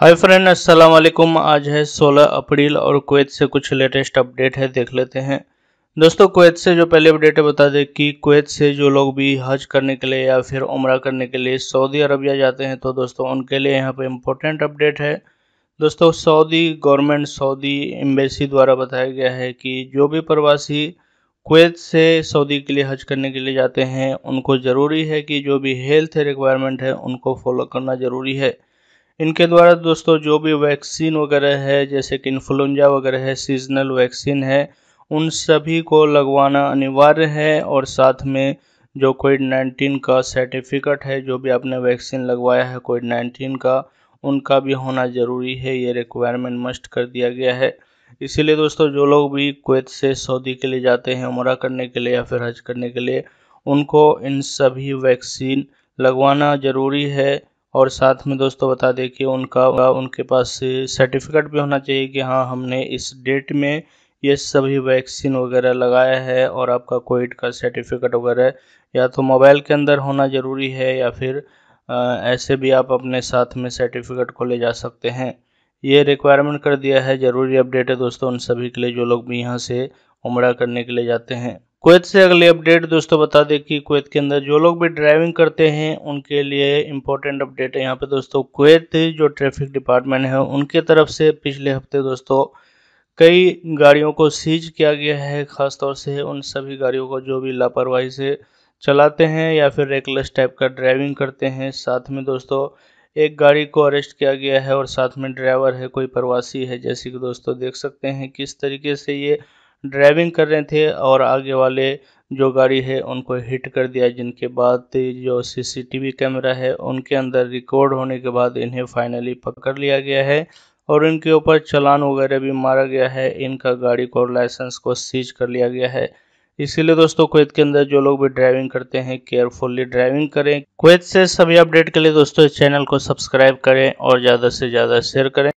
hi friend अस्सलाम वालेकुम आज है 16 अप्रैल और कुवैत से कुछ लेटेस्ट अपडेट है देख लेते हैं दोस्तों कुवैत से जो पहले अपडेट है बता दें कि कुवैत से जो लोग भी हज करने के लिए या फिर उम्र करने के लिए सऊदी अरबिया जाते हैं तो दोस्तों उनके लिए यहाँ पे इम्पोर्टेंट अपडेट है दोस्तों सऊदी गवर्नमेंट सऊदी एम्बेसी द्वारा बताया गया है कि जो भी प्रवासी कुवैत से सऊदी के लिए हज करने के लिए जाते हैं उनको ज़रूरी है कि जो भी हेल्थ रिक्वायरमेंट है उनको फॉलो करना ज़रूरी है इनके द्वारा दोस्तों जो भी वैक्सीन वगैरह है जैसे कि इन्फ्लुंजा वगैरह है सीजनल वैक्सीन है उन सभी को लगवाना अनिवार्य है और साथ में जो कोविड नाइन्टीन का सर्टिफिकेट है जो भी आपने वैक्सीन लगवाया है कोविड नाइन्टीन का उनका भी होना ज़रूरी है ये रिक्वायरमेंट मस्ट कर दिया गया है इसीलिए दोस्तों जो लोग भी कुवैत से सऊदी के लिए जाते हैं उम्र करने के लिए या फिर हज करने के लिए उनको इन सभी वैक्सीन लगवाना ज़रूरी है और साथ में दोस्तों बता दें कि उनका उनके पास सर्टिफिकेट भी होना चाहिए कि हाँ हमने इस डेट में ये सभी वैक्सीन वगैरह लगाया है और आपका कोविड का सर्टिफिकेट वगैरह या तो मोबाइल के अंदर होना ज़रूरी है या फिर आ, ऐसे भी आप अपने साथ में सर्टिफिकेट को ले जा सकते हैं ये रिक्वायरमेंट कर दिया है ज़रूरी अपडेट है दोस्तों उन सभी के लिए जो लोग भी यहाँ से उमड़ा करने के लिए जाते हैं कुवैत से अगली अपडेट दोस्तों बता दें कि कुवैत के अंदर जो लोग भी ड्राइविंग करते हैं उनके लिए इम्पोर्टेंट अपडेट है यहाँ पे दोस्तों कुवैत जो ट्रैफिक डिपार्टमेंट है उनके तरफ से पिछले हफ्ते दोस्तों कई गाड़ियों को सीज किया गया है खासतौर से उन सभी गाड़ियों को जो भी लापरवाही से चलाते हैं या फिर रेकलेस टाइप का ड्राइविंग करते हैं साथ में दोस्तों एक गाड़ी को अरेस्ट किया गया है और साथ में ड्राइवर है कोई प्रवासी है जैसे कि दोस्तों देख सकते हैं किस तरीके से ये ड्राइविंग कर रहे थे और आगे वाले जो गाड़ी है उनको हिट कर दिया जिनके बाद जो सीसीटीवी कैमरा है उनके अंदर रिकॉर्ड होने के बाद इन्हें फाइनली पकड़ लिया गया है और इनके ऊपर चलान वगैरह भी मारा गया है इनका गाड़ी को लाइसेंस को सीज कर लिया गया है इसीलिए दोस्तों कुवैत के अंदर जो लोग भी ड्राइविंग करते हैं केयरफुली ड्राइविंग करें कुवैत से सभी अपडेट के लिए दोस्तों इस चैनल को सब्सक्राइब करें और ज़्यादा से ज़्यादा शेयर करें